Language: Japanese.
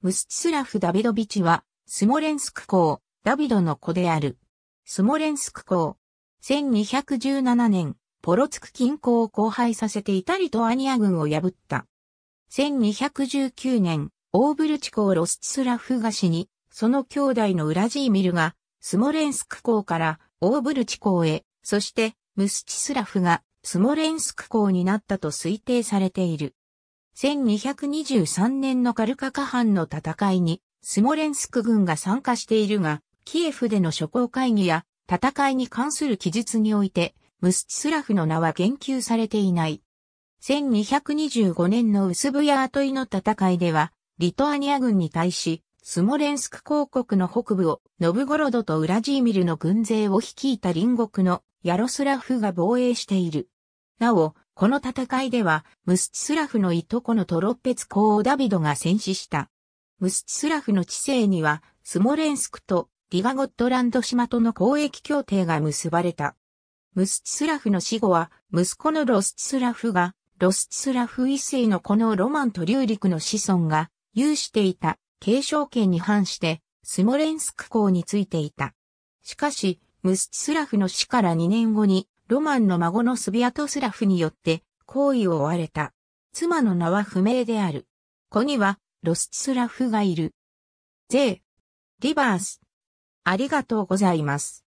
ムスチスラフ・ダビドビチは、スモレンスク公、ダビドの子である。スモレンスク公。1217年、ポロツク近郊を荒廃させていたリトアニア軍を破った。1219年、オーブルチ公ロスチスラフ菓子に、その兄弟のウラジーミルが、スモレンスク公からオーブルチ公へ、そしてムスチスラフがスモレンスク公になったと推定されている。1223年のカルカカ藩の戦いに、スモレンスク軍が参加しているが、キエフでの諸行会議や戦いに関する記述において、ムスチスラフの名は言及されていない。1225年のウスブヤートイの戦いでは、リトアニア軍に対し、スモレンスク公国の北部を、ノブゴロドとウラジーミルの軍勢を率いた隣国のヤロスラフが防衛している。なお、この戦いでは、ムスチスラフのいとこのトロッペツ公をダビドが戦死した。ムスチスラフの知性には、スモレンスクとディガゴットランド島との交易協定が結ばれた。ムスチスラフの死後は、息子のロスチスラフが、ロスチスラフ一世のこのロマンと流陸の子孫が、有していた、継承権に反して、スモレンスク公についていた。しかし、ムスチスラフの死から2年後に、ロマンの孫のスビアトスラフによって行為を追われた。妻の名は不明である。子にはロスチスラフがいる。税、リバース。ありがとうございます。